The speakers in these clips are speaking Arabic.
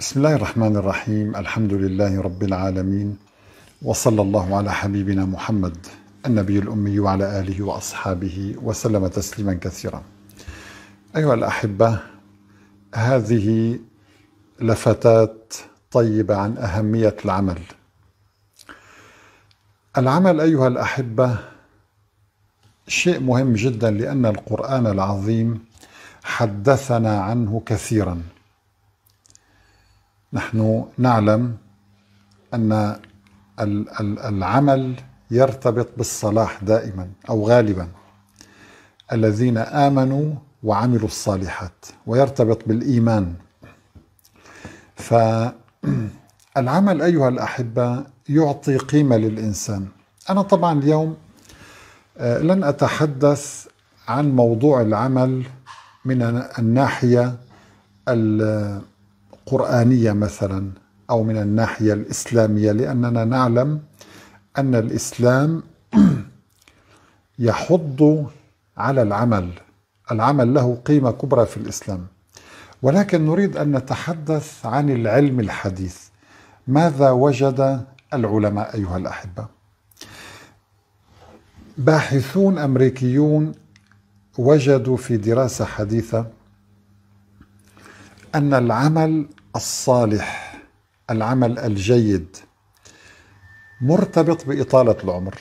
بسم الله الرحمن الرحيم الحمد لله رب العالمين وصلى الله على حبيبنا محمد النبي الأمي وعلى آله وأصحابه وسلم تسليما كثيرا أيها الأحبة هذه لفتات طيبة عن أهمية العمل العمل أيها الأحبة شيء مهم جدا لأن القرآن العظيم حدثنا عنه كثيرا نحن نعلم أن العمل يرتبط بالصلاح دائما أو غالبا الذين آمنوا وعملوا الصالحات ويرتبط بالإيمان فالعمل أيها الأحبة يعطي قيمة للإنسان أنا طبعا اليوم آه، لن أتحدث عن موضوع العمل من الناحية قرآنية مثلا أو من الناحية الإسلامية لأننا نعلم أن الإسلام يحض على العمل العمل له قيمة كبرى في الإسلام ولكن نريد أن نتحدث عن العلم الحديث ماذا وجد العلماء أيها الأحبة باحثون أمريكيون وجدوا في دراسة حديثة أن العمل الصالح العمل الجيد مرتبط بإطالة العمر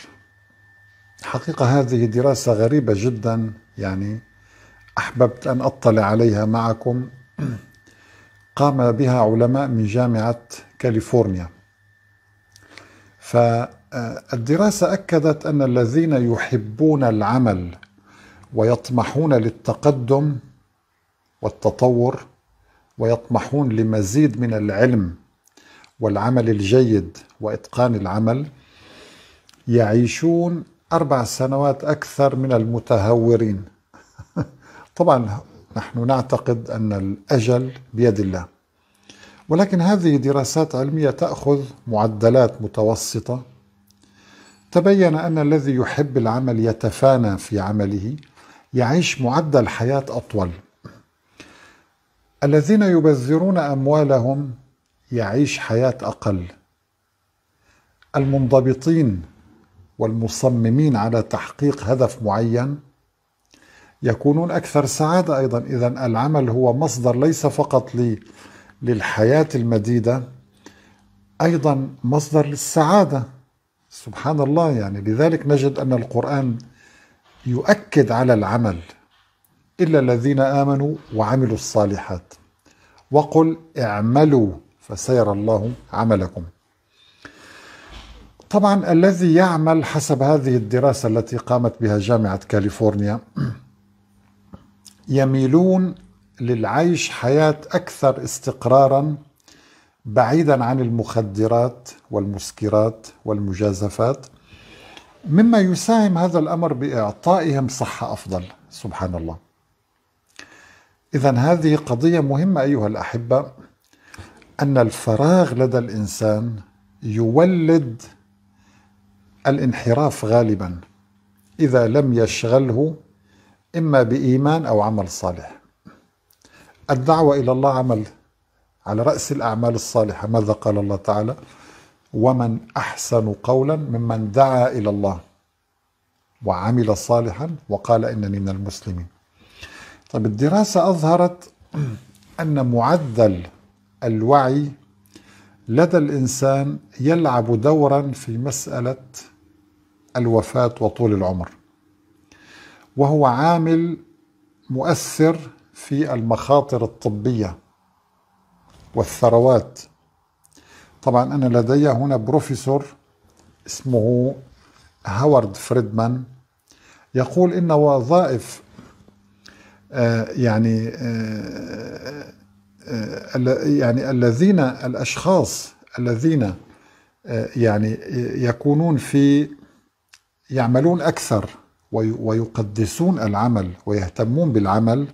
حقيقة هذه دراسة غريبة جدا يعني أحببت أن أطلع عليها معكم قام بها علماء من جامعة كاليفورنيا فالدراسة أكدت أن الذين يحبون العمل ويطمحون للتقدم والتطور ويطمحون لمزيد من العلم والعمل الجيد وإتقان العمل يعيشون أربع سنوات أكثر من المتهورين طبعا نحن نعتقد أن الأجل بيد الله ولكن هذه دراسات علمية تأخذ معدلات متوسطة تبين أن الذي يحب العمل يتفانى في عمله يعيش معدل حياة أطول الذين يبذرون أموالهم يعيش حياة أقل المنضبطين والمصممين على تحقيق هدف معين يكونون أكثر سعادة أيضا إذا العمل هو مصدر ليس فقط للحياة المديدة أيضا مصدر للسعادة سبحان الله يعني لذلك نجد أن القرآن يؤكد على العمل إلا الذين آمنوا وعملوا الصالحات وقل اعملوا فسيرى الله عملكم طبعا الذي يعمل حسب هذه الدراسة التي قامت بها جامعة كاليفورنيا يميلون للعيش حياة أكثر استقرارا بعيدا عن المخدرات والمسكرات والمجازفات مما يساهم هذا الأمر بإعطائهم صحة أفضل سبحان الله إذا هذه قضية مهمة أيها الأحبة أن الفراغ لدى الإنسان يولد الانحراف غالبا إذا لم يشغله إما بإيمان أو عمل صالح الدعوة إلى الله عمل على رأس الأعمال الصالحة ماذا قال الله تعالى ومن أحسن قولا ممن دعا إلى الله وعمل صالحا وقال إنني من المسلمين طيب الدراسة أظهرت أن معدل الوعي لدى الإنسان يلعب دورا في مسألة الوفاة وطول العمر وهو عامل مؤثر في المخاطر الطبية والثروات طبعا أنا لدي هنا بروفيسور اسمه هوارد فريدمان يقول إن وظائف آه، يعني آه، آه، يعني الذين الاشخاص الذين يعني يكونون في يعملون اكثر ويقدسون العمل ويهتمون بالعمل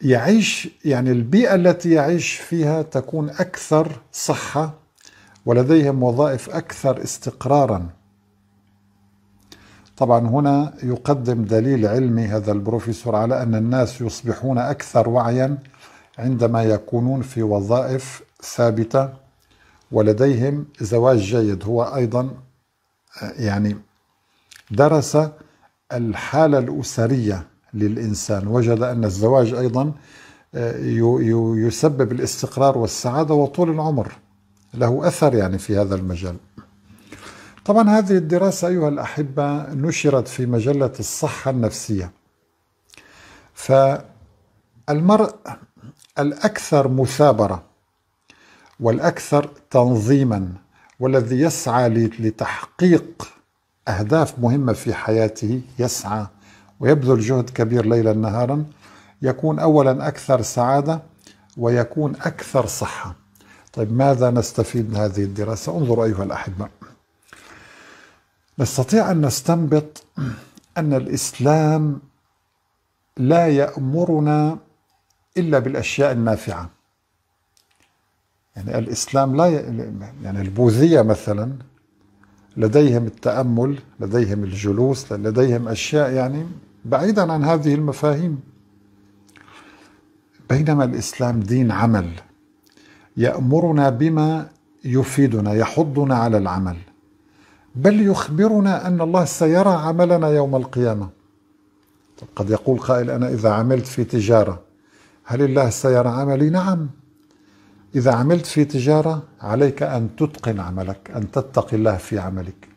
يعيش يعني البيئة التي يعيش فيها تكون أكثر صحة ولديهم وظائف أكثر استقرارا طبعا هنا يقدم دليل علمي هذا البروفيسور على أن الناس يصبحون أكثر وعيا عندما يكونون في وظائف ثابتة ولديهم زواج جيد هو أيضا يعني درس الحالة الأسرية للإنسان وجد أن الزواج أيضا آه، يسبب الاستقرار والسعادة وطول العمر له أثر يعني في هذا المجال طبعا هذه الدراسة أيها الأحبة نشرت في مجلة الصحة النفسية فالمرء الأكثر مثابرة والأكثر تنظيما والذي يسعى لتحقيق أهداف مهمة في حياته يسعى ويبذل جهد كبير ليلا نهارا يكون أولا أكثر سعادة ويكون أكثر صحة طيب ماذا نستفيد من هذه الدراسة؟ انظروا أيها الأحبة نستطيع ان نستنبط ان الاسلام لا يامرنا الا بالاشياء النافعه يعني الاسلام لا ي... يعني البوذيه مثلا لديهم التامل لديهم الجلوس لديهم اشياء يعني بعيدا عن هذه المفاهيم بينما الاسلام دين عمل يامرنا بما يفيدنا يحضنا على العمل بل يخبرنا أن الله سيرى عملنا يوم القيامة قد يقول قائل أنا إذا عملت في تجارة هل الله سيرى عملي؟ نعم إذا عملت في تجارة عليك أن تتقن عملك أن تتقي الله في عملك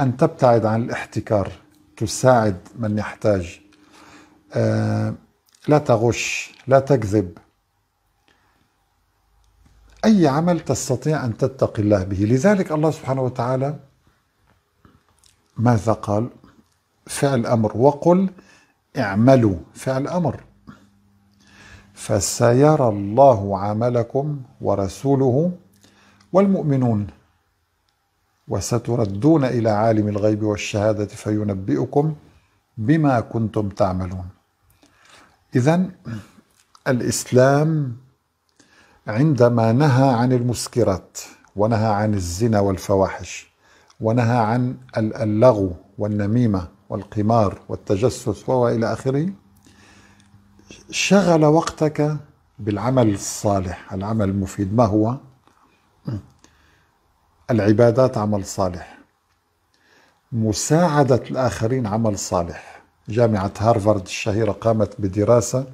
أن تبتعد عن الاحتكار تساعد من يحتاج آه، لا تغش لا تكذب أي عمل تستطيع أن تتقي الله به لذلك الله سبحانه وتعالى ماذا قال فعل أمر وقل اعملوا فعل أمر فسيرى الله عملكم ورسوله والمؤمنون وستردون إلى عالم الغيب والشهادة فينبئكم بما كنتم تعملون إذا الإسلام عندما نهى عن المسكرات ونهى عن الزنا والفواحش ونهى عن اللغو والنميمه والقمار والتجسس والى اخره شغل وقتك بالعمل الصالح العمل المفيد ما هو العبادات عمل صالح مساعدة الآخرين عمل صالح جامعة هارفارد الشهيرة قامت بدراسة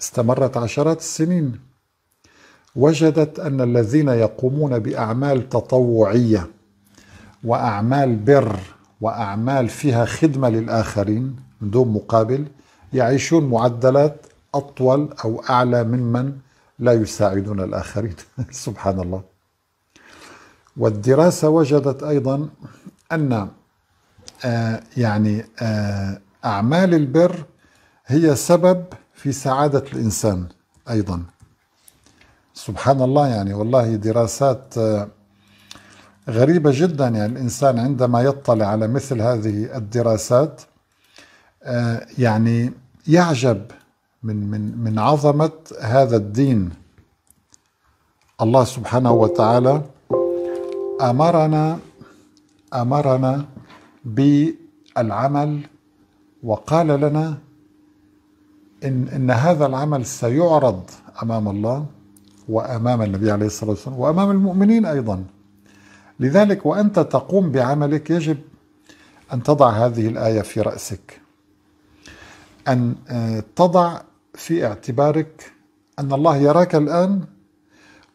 استمرت عشرات السنين وجدت ان الذين يقومون باعمال تطوعيه واعمال بر واعمال فيها خدمه للاخرين من دون مقابل يعيشون معدلات اطول او اعلى ممن لا يساعدون الاخرين سبحان الله والدراسه وجدت ايضا ان آه يعني آه اعمال البر هي سبب في سعاده الانسان ايضا سبحان الله يعني والله دراسات آه، غريبة جدا يعني الإنسان عندما يطلع على مثل هذه الدراسات آه، يعني يعجب من من من عظمة هذا الدين الله سبحانه وتعالى أمرنا أمرنا بالعمل وقال لنا إن إن هذا العمل سيعرض أمام الله وامام النبي عليه الصلاه والسلام وامام المؤمنين ايضا. لذلك وانت تقوم بعملك يجب ان تضع هذه الايه في راسك. ان آه، تضع في اعتبارك ان الله يراك الان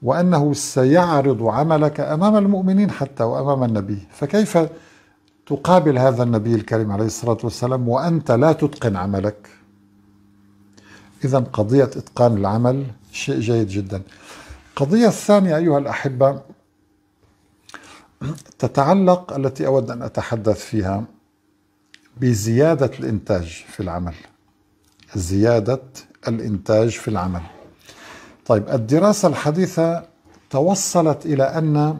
وانه سيعرض عملك امام المؤمنين حتى وامام النبي، فكيف تقابل هذا النبي الكريم عليه الصلاه والسلام وانت لا تتقن عملك؟ اذا قضيه اتقان العمل شيء جيد جدا القضية الثانية أيها الأحبة تتعلق التي أود أن أتحدث فيها بزيادة الإنتاج في العمل زيادة الإنتاج في العمل طيب الدراسة الحديثة توصلت إلى أن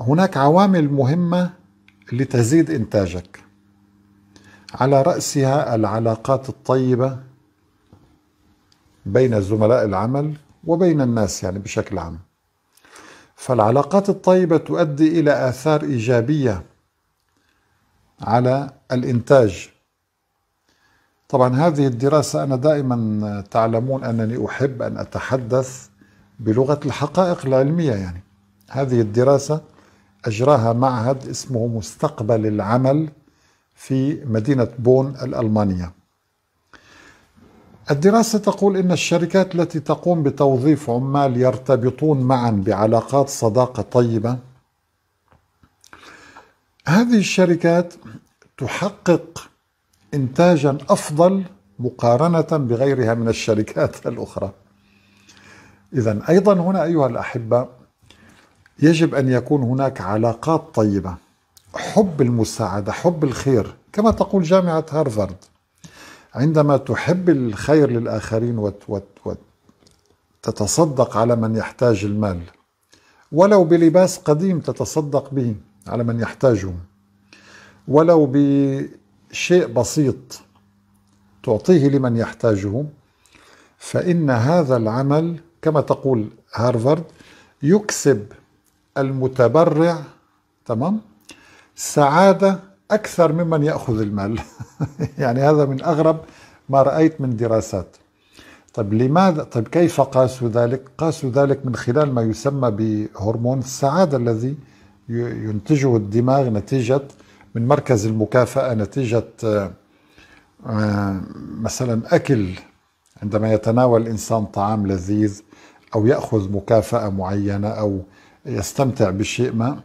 هناك عوامل مهمة لتزيد إنتاجك على رأسها العلاقات الطيبة بين زملاء العمل وبين الناس يعني بشكل عام فالعلاقات الطيبة تؤدي إلى آثار إيجابية على الإنتاج طبعا هذه الدراسة أنا دائما تعلمون أنني أحب أن أتحدث بلغة الحقائق العلمية يعني هذه الدراسة أجراها معهد اسمه مستقبل العمل في مدينة بون الألمانية الدراسة تقول إن الشركات التي تقوم بتوظيف عمال يرتبطون معا بعلاقات صداقة طيبة هذه الشركات تحقق إنتاجا أفضل مقارنة بغيرها من الشركات الأخرى إذا أيضا هنا أيها الأحبة يجب أن يكون هناك علاقات طيبة حب المساعدة حب الخير كما تقول جامعة هارفارد عندما تحب الخير للآخرين وتتصدق تتصدق على من يحتاج المال ولو بلباس قديم تتصدق به على من يحتاجه ولو بشيء بسيط تعطيه لمن يحتاجه فإن هذا العمل كما تقول هارفارد يكسب المتبرع تمام سعادة أكثر ممن يأخذ المال يعني هذا من أغرب ما رأيت من دراسات طيب لماذا طيب كيف قاسوا ذلك قاسوا ذلك من خلال ما يسمى بهرمون السعادة الذي ينتجه الدماغ نتيجة من مركز المكافأة نتيجة آه، مثلا أكل عندما يتناول الإنسان طعام لذيذ أو يأخذ مكافأة معينة أو يستمتع بشيء ما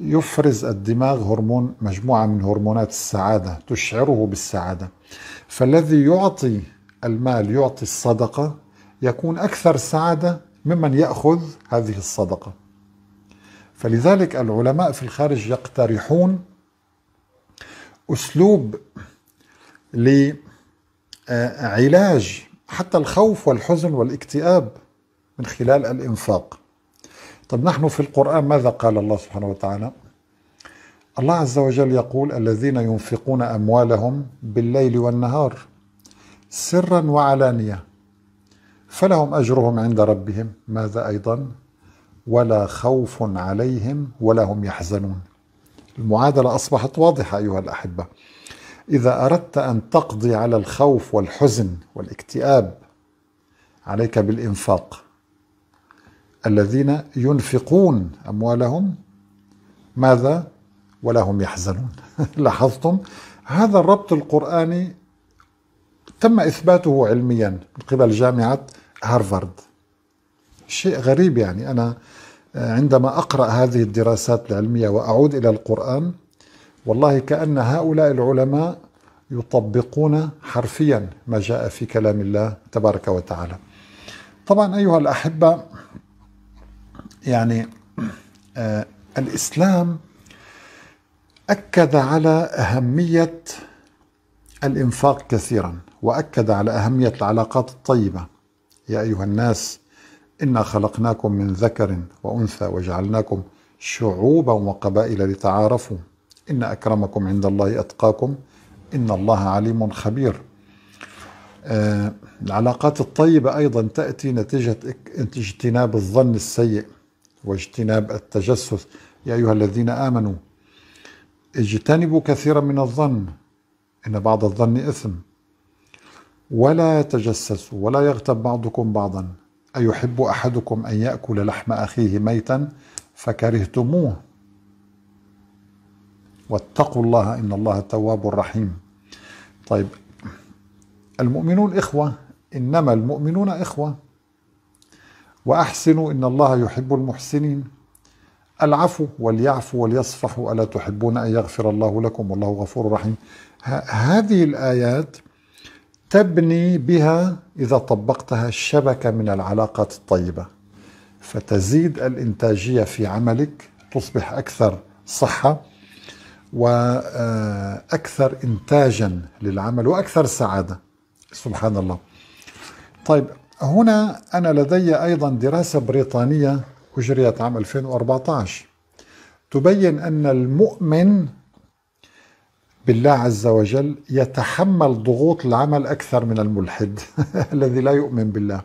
يفرز الدماغ هرمون مجموعة من هرمونات السعادة تشعره بالسعادة فالذي يعطي المال يعطي الصدقة يكون أكثر سعادة ممن يأخذ هذه الصدقة فلذلك العلماء في الخارج يقترحون أسلوب لعلاج حتى الخوف والحزن والاكتئاب من خلال الإنفاق طب نحن في القرآن ماذا قال الله سبحانه وتعالى الله عز وجل يقول الذين ينفقون أموالهم بالليل والنهار سرا وعلانية فلهم أجرهم عند ربهم ماذا أيضا ولا خوف عليهم ولا هم يحزنون المعادلة أصبحت واضحة أيها الأحبة إذا أردت أن تقضي على الخوف والحزن والاكتئاب عليك بالإنفاق الذين ينفقون أموالهم ماذا ولا هم يحزنون لاحظتم هذا الربط القرآني تم إثباته علميا من قبل جامعة هارفارد شيء غريب يعني أنا آه، عندما أقرأ هذه الدراسات العلمية وأعود إلى القرآن والله كأن هؤلاء العلماء يطبقون حرفيا ما جاء في كلام الله تبارك وتعالى طبعا أيها الأحبة يعني آه الإسلام أكد على أهمية الإنفاق كثيرا وأكد على أهمية العلاقات الطيبة يا أيها الناس إنا خلقناكم من ذكر وأنثى وجعلناكم شعوبا وقبائل لتعارفوا إن أكرمكم عند الله أتقاكم إن الله عليم خبير آه, العلاقات الطيبة أيضا تأتي نتيجة اجتناب الظن السيء واجتناب التجسس يا أيها الذين آمنوا اجتنبوا كثيرا من الظن إن بعض الظن إثم ولا تجسسوا ولا يغتب بعضكم بعضا أيحب أحدكم أن يأكل لحم أخيه ميتا فكرهتموه واتقوا الله إن الله تواب رحيم طيب المؤمنون إخوة إنما المؤمنون إخوة وأحسنوا إن الله يحب المحسنين العفو وليعفو وليصفحوا ألا تحبون أن يغفر الله لكم والله غفور رحيم هذه الآيات تبني بها إذا طبقتها شبكة من العلاقات الطيبة فتزيد الإنتاجية في عملك تصبح أكثر صحة وأكثر آه، إنتاجا للعمل وأكثر سعادة سبحان الله طيب هنا أنا لدي أيضا دراسة بريطانية أجريت عام 2014 تبين أن المؤمن بالله عز وجل يتحمل ضغوط العمل أكثر من الملحد الذي لا يؤمن بالله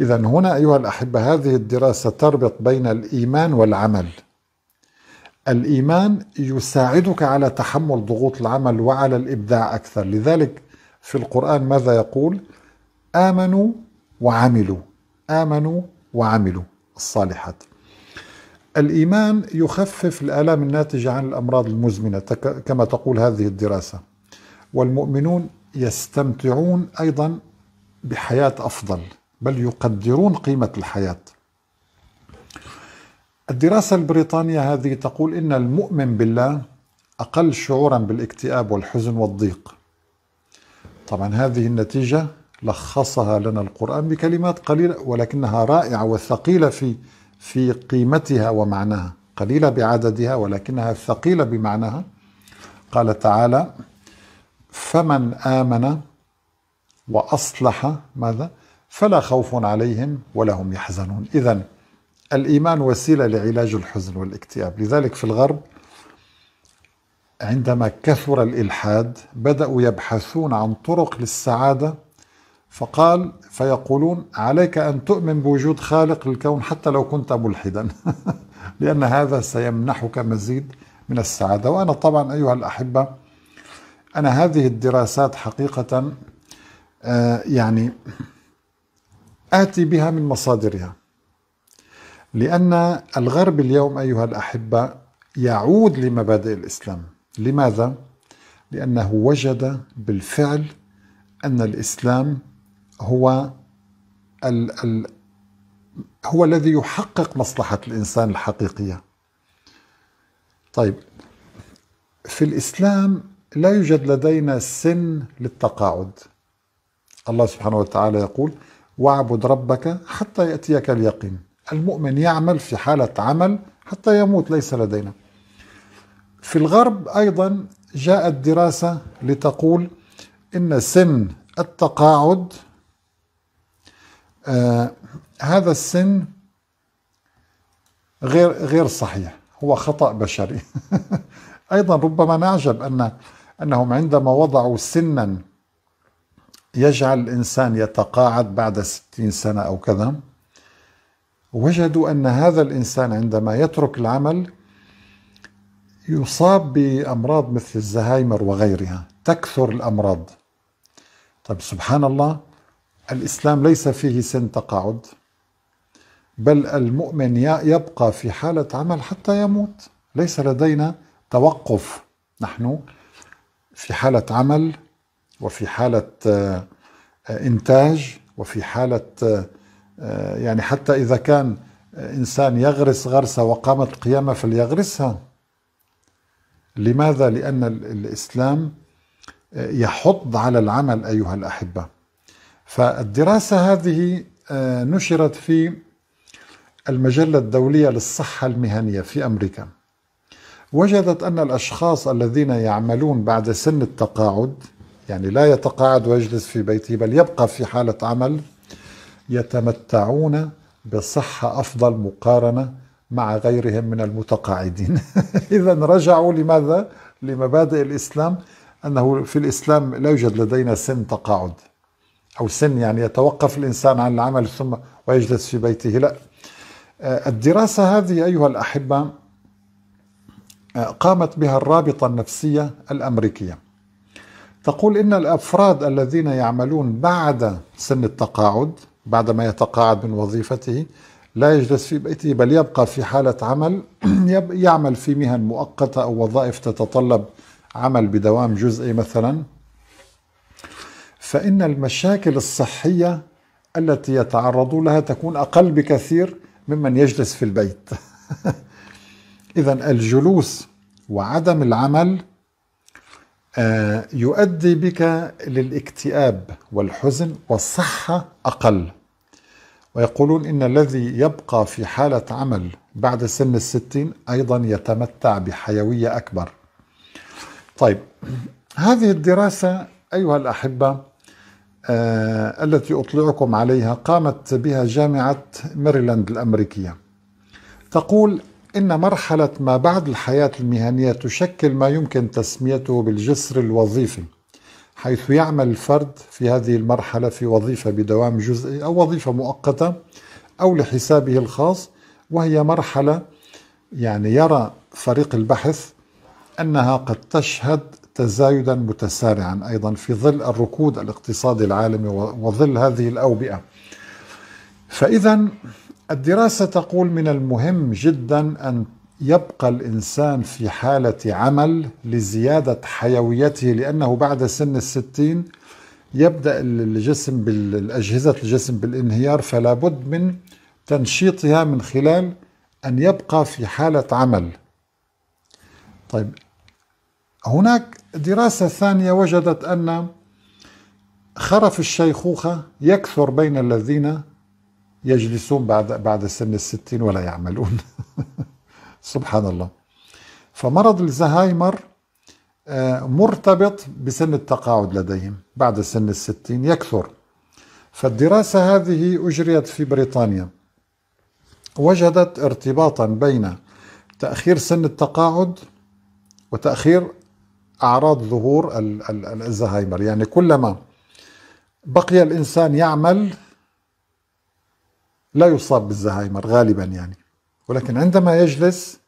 إذا هنا أيها الأحبة هذه الدراسة تربط بين الإيمان والعمل الإيمان يساعدك على تحمل ضغوط العمل وعلى الإبداع أكثر لذلك في القرآن ماذا يقول آمنوا وعملوا آمنوا وعملوا الصالحات الإيمان يخفف الآلام الناتجة عن الأمراض المزمنة كما تقول هذه الدراسة والمؤمنون يستمتعون أيضا بحياة أفضل بل يقدرون قيمة الحياة الدراسة البريطانية هذه تقول إن المؤمن بالله أقل شعورا بالاكتئاب والحزن والضيق طبعا هذه النتيجة لخصها لنا القرآن بكلمات قليلة ولكنها رائعة وثقيلة في في قيمتها ومعناها قليلة بعددها ولكنها ثقيلة بمعناها قال تعالى فمن آمن وأصلح ماذا فلا خوف عليهم ولا هم يحزنون إذا الإيمان وسيلة لعلاج الحزن والاكتئاب لذلك في الغرب عندما كثر الإلحاد بدأوا يبحثون عن طرق للسعادة فقال فيقولون عليك أن تؤمن بوجود خالق للكون حتى لو كنت ملحدا لأن هذا سيمنحك مزيد من السعادة وأنا طبعا أيها الأحبة أنا هذه الدراسات حقيقة آه، يعني آتي بها من مصادرها لأن الغرب اليوم أيها الأحبة يعود لمبادئ الإسلام لماذا؟ لأنه وجد بالفعل أن الإسلام هو ال ال هو الذي يحقق مصلحة الإنسان الحقيقية طيب في الإسلام لا يوجد لدينا سن للتقاعد الله سبحانه وتعالى يقول واعبد ربك حتى يأتيك اليقين المؤمن يعمل في حالة عمل حتى يموت ليس لدينا في الغرب أيضا جاءت دراسة لتقول إن سن التقاعد آه هذا السن غير غير صحيح هو خطأ بشري أيضا ربما نعجب أن أنهم عندما وضعوا سنا يجعل الإنسان يتقاعد بعد ستين سنة أو كذا وجدوا أن هذا الإنسان عندما يترك العمل يصاب بأمراض مثل الزهايمر وغيرها تكثر الأمراض طيب سبحان الله الإسلام ليس فيه سن تقاعد بل المؤمن يبقى في حالة عمل حتى يموت ليس لدينا توقف نحن في حالة عمل وفي حالة آه، إنتاج وفي حالة آه، يعني حتى إذا كان إنسان يغرس غرسة وقامت قيامة فليغرسها لماذا؟ لأن الإسلام آه، يحض على العمل أيها الأحبة فالدراسة هذه آه، نشرت في المجلة الدولية للصحة المهنية في أمريكا وجدت أن الأشخاص الذين يعملون بعد سن التقاعد يعني لا يتقاعد ويجلس في بيته بل يبقى في حالة عمل يتمتعون بصحة أفضل مقارنة مع غيرهم من المتقاعدين إذا رجعوا لماذا؟ لمبادئ الإسلام أنه في الإسلام لا يوجد لدينا سن تقاعد أو سن يعني يتوقف الإنسان عن العمل ثم ويجلس في بيته لا آه، الدراسة هذه أيها الأحبة آه، قامت بها الرابطة النفسية الأمريكية تقول إن الأفراد الذين يعملون بعد سن التقاعد بعدما يتقاعد من وظيفته لا يجلس في بيته بل يبقى في حالة عمل يعمل في مهن مؤقتة أو وظائف تتطلب عمل بدوام جزئي مثلا فإن المشاكل الصحية التي يتعرضون لها تكون أقل بكثير ممن يجلس في البيت إذا الجلوس وعدم العمل آه، يؤدي بك للاكتئاب والحزن والصحة أقل ويقولون إن الذي يبقى في حالة عمل بعد سن الستين أيضا يتمتع بحيوية أكبر طيب هذه الدراسة أيها الأحبة آه، التي أطلعكم عليها قامت بها جامعة ميريلاند الأمريكية تقول إن مرحلة ما بعد الحياة المهنية تشكل ما يمكن تسميته بالجسر الوظيفي حيث يعمل الفرد في هذه المرحلة في وظيفة بدوام جزئي أو وظيفة مؤقتة أو لحسابه الخاص وهي مرحلة يعني يرى فريق البحث أنها قد تشهد تزايدا متسارعا ايضا في ظل الركود الاقتصادي العالمي وظل هذه الاوبئه. فاذا الدراسه تقول من المهم جدا ان يبقى الانسان في حاله عمل لزياده حيويته لانه بعد سن الستين يبدا الجسم بالاجهزه الجسم بالانهيار فلا بد من تنشيطها من خلال ان يبقى في حاله عمل طيب هناك الدراسة الثانية وجدت أن خرف الشيخوخة يكثر بين الذين يجلسون بعد بعد سن الستين ولا يعملون سبحان الله فمرض الزهايمر آه، مرتبط بسن التقاعد لديهم بعد سن الستين يكثر فالدراسة هذه أجريت في بريطانيا وجدت ارتباطا بين تأخير سن التقاعد وتأخير أعراض ظهور الزهايمر يعني كلما بقي الإنسان يعمل لا يصاب بالزهايمر غالبا يعني ولكن عندما يجلس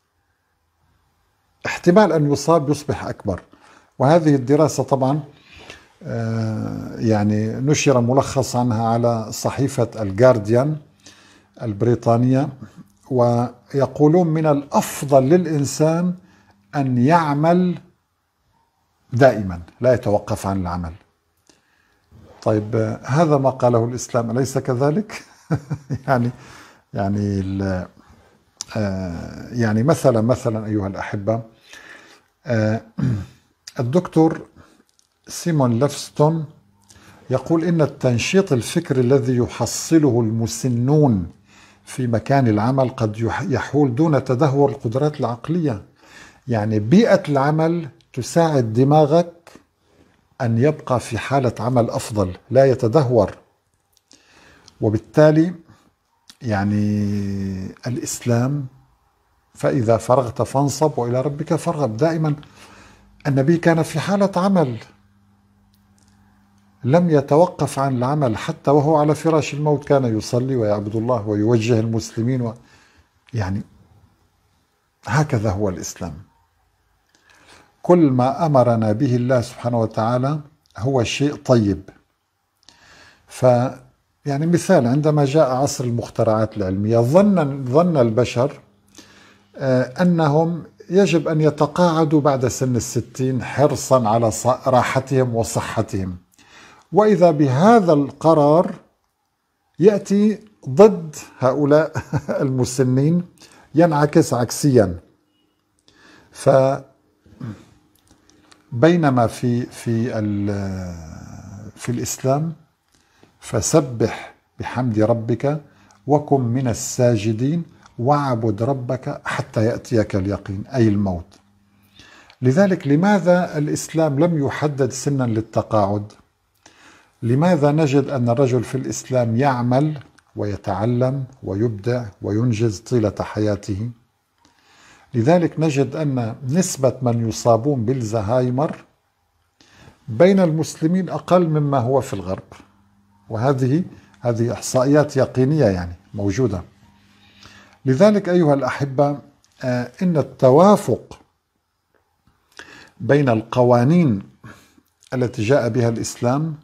احتمال أن يصاب يصبح أكبر وهذه الدراسة طبعا آه، يعني نشر ملخص عنها على صحيفة الجارديان البريطانية ويقولون من الأفضل للإنسان أن يعمل دائما لا يتوقف عن العمل طيب آه، هذا ما قاله الإسلام أليس كذلك؟ يعني يعني آه، يعني مثلا مثلا أيها الأحبة آه، الدكتور سيمون لفستون يقول إن التنشيط الفكري الذي يحصله المسنون في مكان العمل قد يحول دون تدهور القدرات العقلية يعني بيئة العمل تساعد دماغك أن يبقى في حالة عمل أفضل لا يتدهور وبالتالي يعني الإسلام فإذا فرغت فانصب وإلى ربك فارغب دائما النبي كان في حالة عمل لم يتوقف عن العمل حتى وهو على فراش الموت كان يصلي ويعبد الله ويوجه المسلمين و يعني هكذا هو الإسلام كل ما أمرنا به الله سبحانه وتعالى هو شيء طيب ف يعني مثال عندما جاء عصر المخترعات العلمية ظن ظن البشر آه، أنهم يجب أن يتقاعدوا بعد سن الستين حرصا على راحتهم وصحتهم وإذا بهذا القرار يأتي ضد هؤلاء المسنين ينعكس عكسيا ف بينما في في في الإسلام فسبح بحمد ربك وكن من الساجدين واعبد ربك حتى يأتيك اليقين أي الموت لذلك لماذا الإسلام لم يحدد سنا للتقاعد لماذا نجد أن الرجل في الإسلام يعمل ويتعلم ويبدع وينجز طيلة حياته لذلك نجد أن نسبة من يصابون بالزهايمر بين المسلمين أقل مما هو في الغرب وهذه هذه إحصائيات يقينية يعني موجودة لذلك أيها الأحبة آه، إن التوافق بين القوانين التي جاء بها الإسلام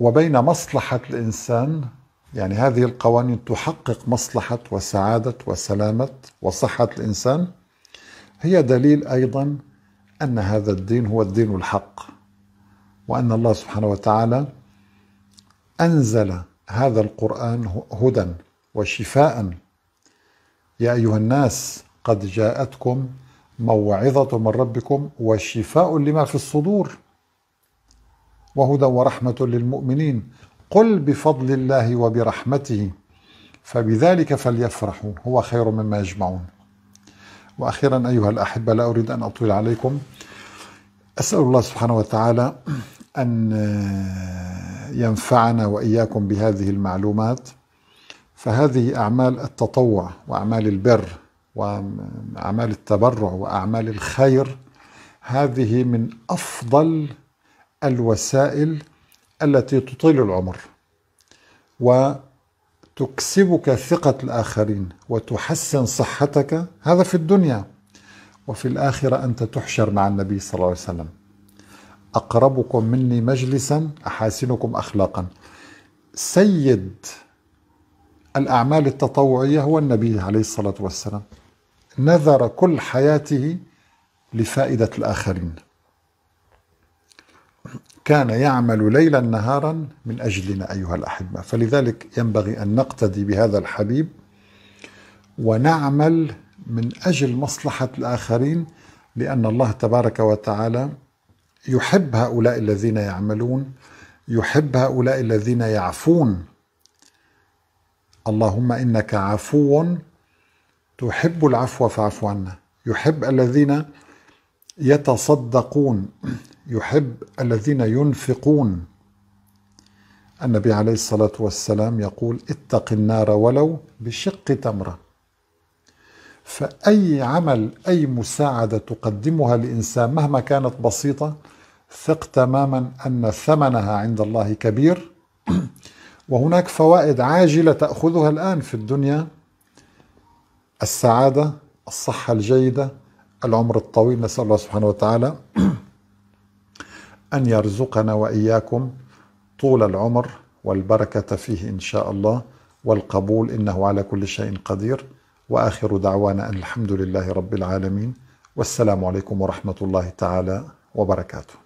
وبين مصلحة الإنسان يعني هذه القوانين تحقق مصلحة وسعادة وسلامة وصحة الإنسان هي دليل أيضا أن هذا الدين هو الدين الحق وأن الله سبحانه وتعالى أنزل هذا القرآن هدى وشفاء يا أيها الناس قد جاءتكم موعظة من ربكم وشفاء لما في الصدور وهدى ورحمة للمؤمنين قل بفضل الله وبرحمته فبذلك فليفرحوا هو خير مما يجمعون وأخيرا أيها الأحبة لا أريد أن أطول عليكم أسأل الله سبحانه وتعالى أن ينفعنا وإياكم بهذه المعلومات فهذه أعمال التطوع وأعمال البر وأعمال التبرع وأعمال الخير هذه من أفضل الوسائل التي تطيل العمر وتكسبك ثقة الآخرين وتحسن صحتك هذا في الدنيا وفي الآخرة أنت تحشر مع النبي صلى الله عليه وسلم أقربكم مني مجلسا أحاسنكم أخلاقا سيد الأعمال التطوعية هو النبي عليه الصلاة والسلام نذر كل حياته لفائدة الآخرين كان يعمل ليلا نهارا من اجلنا ايها الاحبه فلذلك ينبغي ان نقتدي بهذا الحبيب ونعمل من اجل مصلحه الاخرين لان الله تبارك وتعالى يحب هؤلاء الذين يعملون يحب هؤلاء الذين يعفون اللهم انك عفو تحب العفو فاعف عنا يحب الذين يتصدقون يحب الذين ينفقون النبي عليه الصلاة والسلام يقول اتق النار ولو بشق تمرة فأي عمل أي مساعدة تقدمها لإنسان مهما كانت بسيطة ثق تماما أن ثمنها عند الله كبير وهناك فوائد عاجلة تأخذها الآن في الدنيا السعادة الصحة الجيدة العمر الطويل نسأل الله سبحانه وتعالى أن يرزقنا وإياكم طول العمر والبركة فيه إن شاء الله والقبول إنه على كل شيء قدير وآخر دعوانا أن الحمد لله رب العالمين والسلام عليكم ورحمة الله تعالى وبركاته